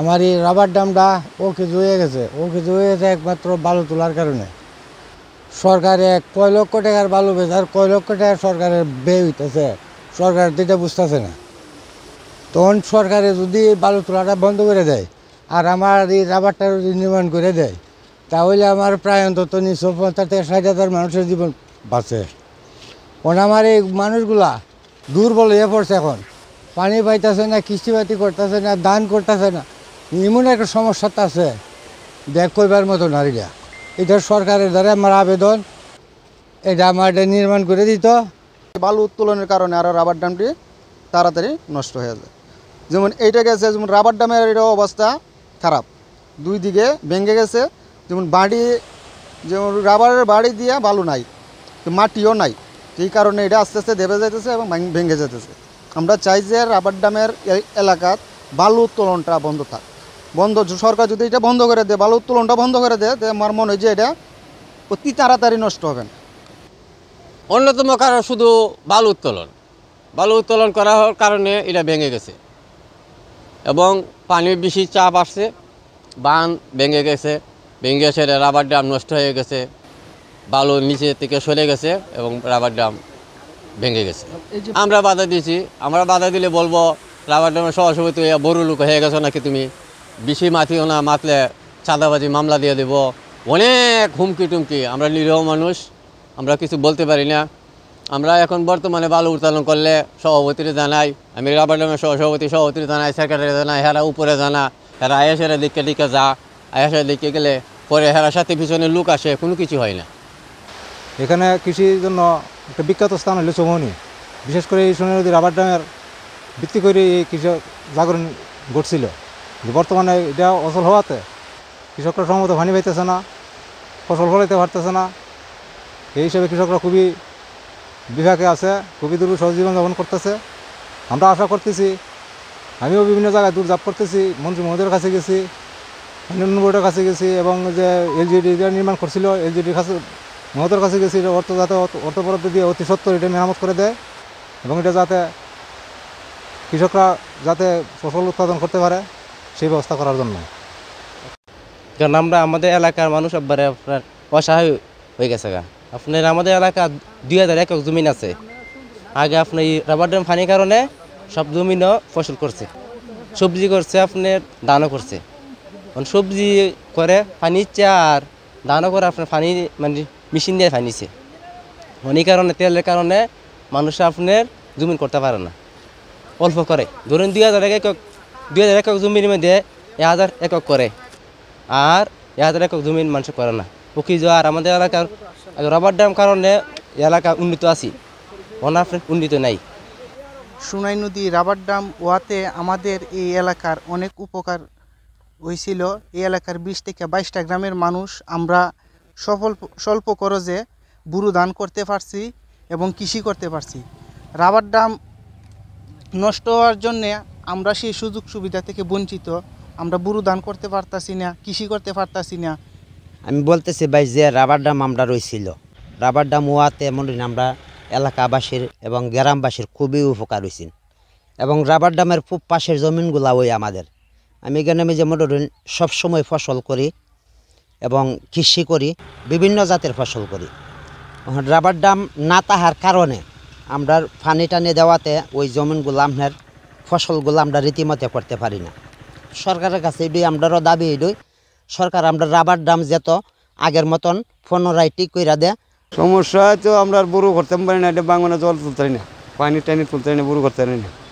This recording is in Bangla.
আমার এই রাবার ড্যামটা ও কিছু হয়ে গেছে ও কিছু হয়ে গেছে একমাত্র বালু তোলার কারণে সরকারে কয় লক্ষ টাকার বালু বেজার কয় লক্ষ টাকা সরকারের ব্যয় হইতেছে সরকার এটা বুঝতেছে না তখন সরকারে যদি বালু তোলাটা বন্ধ করে দেয় আর আমার এই রাবারটা যদি নির্মাণ করে দেয় তাহলে আমার প্রায় অন্তত নিশ্চয় পঞ্চাশ থেকে ষাট হাজার মানুষের জীবন বাঁচে ওন আমার এই মানুষগুলা দুর্বল হয়ে পড়ছে এখন পানি পাইতেছে না কৃষিপাতি করতেছে না দান করতেছে না এমন একটা সমস্যা আছে দেখ কইবার মতো নারীরা এটা সরকারের দ্বারা আমার আবেদন এটা আমার এটা নির্মাণ করে দিত বালু উত্তোলনের কারণে আরও রাবার ড্যামটি তাড়াতাড়ি নষ্ট হয়ে যায় যেমন এইটা গেছে যেমন রাবার ড্যামের এটা অবস্থা খারাপ দুই দিকে ভেঙে গেছে যেমন বাড়ি যেমন রাবারের বাড়ি দিয়ে বালু নাই মাটিও নাই এই কারণে এটা আস্তে আস্তে দেবে যেতেছে এবং ভেঙে যেতেছে আমরা চাই যে রাবার ড্যামের এলাকার বালু উত্তোলনটা বন্ধ থাক বন্ধ সরকার যদি এটা বন্ধ করে দেয় বালু উত্তোলনটা বন্ধ করে দেয় আমার মনে হয় যে এটা অতি তাড়াতাড়ি নষ্ট হবে অন্যতম কারণ শুধু বালু উত্তোলন বালু উত্তোলন করা হওয়ার কারণে এটা ভেঙে গেছে এবং পানির বেশি চাপ আসছে বাঁধ ভেঙে গেছে ভেঙে এটা রাবার ড্যাম নষ্ট হয়ে গেছে বালু নিচে থেকে সরে গেছে এবং রাবার ড্যাম ভেঙে গেছে আমরা বাধা দিয়েছি আমরা বাধা দিলে বলবো রাবার ড্যামের সহসভাপতি বড় লোক হয়ে গেছো নাকি তুমি বেশি মাতিও না মাতলে চাঁদাবাজি মামলা দিয়ে দেব অনেক হুমকি টুমকি আমরা নিরীহ মানুষ আমরা কিছু বলতে পারি না আমরা এখন বর্তমানে বালু উত্তোলন করলে সভাপতিরে জানাই আমি রাবার সহসভাপতি সভাপতি জানাই সেক্রেটারি জানাই হেরা উপরে জানা হেরা আয়াসেরা দিকে দিকে যা আয়াসের দিকে গেলে পরে হেরা সাথে পিছনে লোক আসে কোনো কিছু হয় না এখানে কৃষির জন্য একটা বিখ্যাত স্থান হলো চৌমনি বিশেষ করে এই সোনার রাবার ড্যামের ভিত্তি করে এই কৃষক জাগরণ ঘটছিল বর্তমানে এটা অচল হওয়াতে কৃষকরা মতো ভানি পাইতেছে না ফসল ফলাইতে পারতেছে না এই হিসেবে কৃষকরা খুবই বিভাগে আছে খুবই দূর সহজীবন জীবনযাপন করতেছে আমরা আশা করতেছি আমিও বিভিন্ন জায়গায় দূর জাপ করতেছি মন্ত্রী মহোদয়ের কাছে গেছি ইউনিয়ন বোর্ডের কাছে গেছি এবং যে এলজিডি নির্মাণ করছিল এলজিডি কাছে মহোদয়ের কাছে গেছি অর্থ যাতে অর্থ বরাদ্দ দিয়ে অতি সত্তর এটা মেরামত করে দেয় এবং এটা যাতে কৃষকরা যাতে ফসল উৎপাদন করতে পারে সেই ব্যবস্থা করার জন্য কারণ আমরা আমাদের এলাকার মানুষ একবারে আপনার অসহায় হয়ে গেছে গা আপনার আমাদের এলাকা দুই হাজার একক জমিন আছে আগে আপনার এই রাবার ড্যাম ফানির কারণে সব জমিনও ফসল করছে সবজি করছে আপনার দানও করছে কারণ সবজি করে পানি চা আর দানও করে আপনার পানি মানে মেশিন দিয়ে ফানিছে এই কারণে তেলের কারণে মানুষ আপনার জমিন করতে পারে না অল্প করে ধরুন দুই হাজার একক দুই হাজার একক জমির মধ্যে এক হাজার একক করে আর এক হাজার একক জমির মানুষ করে না উকি যাওয়ার আমাদের এলাকার রবার ড্যাম কারণে এলাকা উন্নত আছি অনাফ্রে উন্নত নাই সুনাই নদী রাবার ড্যাম ওয়াতে আমাদের এই এলাকার অনেক উপকার হয়েছিল এই এলাকার বিশ থেকে বাইশটা গ্রামের মানুষ আমরা সফল স্বল্প করজে বুরু দান করতে পারছি এবং কৃষি করতে পারছি রাবার ড্যাম নষ্ট হওয়ার জন্যে আমরা সেই সুযোগ সুবিধা থেকে বঞ্চিত আমরা বুরু দান করতে পারতাছি না কৃষি করতে পারতাছি না আমি বলতেছি ভাই যে রাবার ড্যাম আমরা রয়েছিল রাবার ড্যাম ওয়াতে এমন আমরা এলাকাবাসীর এবং গ্রামবাসীর খুবই উপকার হয়েছেন এবং রাবার ডামের খুব পাশের জমিনগুলা ওই আমাদের আমি এখানে আমি যেমন ধরুন সবসময় ফসল করি এবং কৃষি করি বিভিন্ন জাতের ফসল করি রাবার ড্যাম না তাহার কারণে আমরা ফানি টানি দেওয়াতে ওই জমিনগুলো আপনার ফসলগুলো আমরা রীতিমতো করতে পারি না সরকারের কাছে এই আমরারও দাবি এলই সরকার আমরা রাবার ড্রাম যেত আগের মতন পুনরায় ঠিক কইরা দেয় সমস্যা তো আমরা বুড়ো করতে পারি না এটা বাংলা জল তুলতে না পানি টানি তুলতে না বুড়ো করতে পারি না